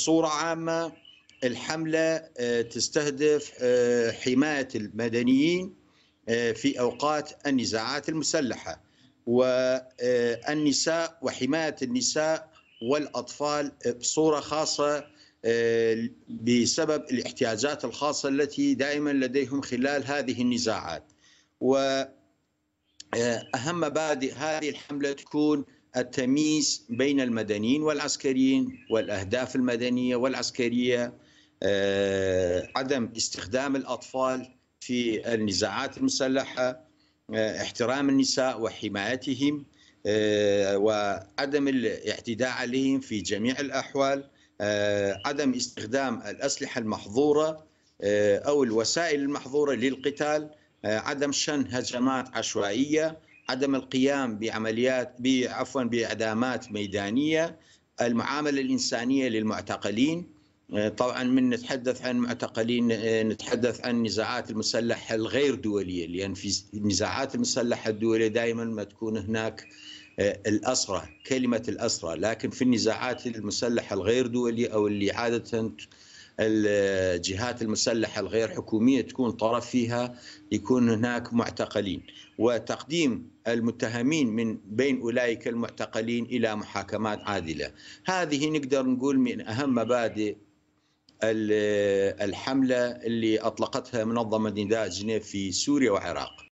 بصورة عامة الحملة آه، تستهدف آه، حماية المدنيين آه، في أوقات النزاعات المسلحة والنساء وحماية النساء والأطفال بصورة خاصة بسبب الاحتياجات الخاصة التي دائما لديهم خلال هذه النزاعات وأهم مبادئ هذه الحملة تكون التمييز بين المدنيين والعسكريين والاهداف المدنيه والعسكريه آه، عدم استخدام الاطفال في النزاعات المسلحه آه، احترام النساء وحمايتهم آه، وعدم الاعتداء عليهم في جميع الاحوال عدم استخدام الاسلحه المحظوره او الوسائل المحظوره للقتال عدم شن هجمات عشوائيه عدم القيام بعمليات عفوا باعدامات ميدانيه المعامله الانسانيه للمعتقلين آه، طبعا من نتحدث عن معتقلين آه، نتحدث عن النزاعات المسلحه الغير دوليه لان يعني في النزاعات المسلحه الدوليه دائما ما تكون هناك آه، الاسرى كلمه الاسرى لكن في النزاعات المسلحه الغير دوليه او اللي عاده الجهات المسلحة الغير حكومية تكون طرف فيها يكون هناك معتقلين وتقديم المتهمين من بين أولئك المعتقلين إلى محاكمات عادلة هذه نقدر نقول من أهم مبادئ الحملة اللي أطلقتها منظمة نداء جنيف في سوريا وعراق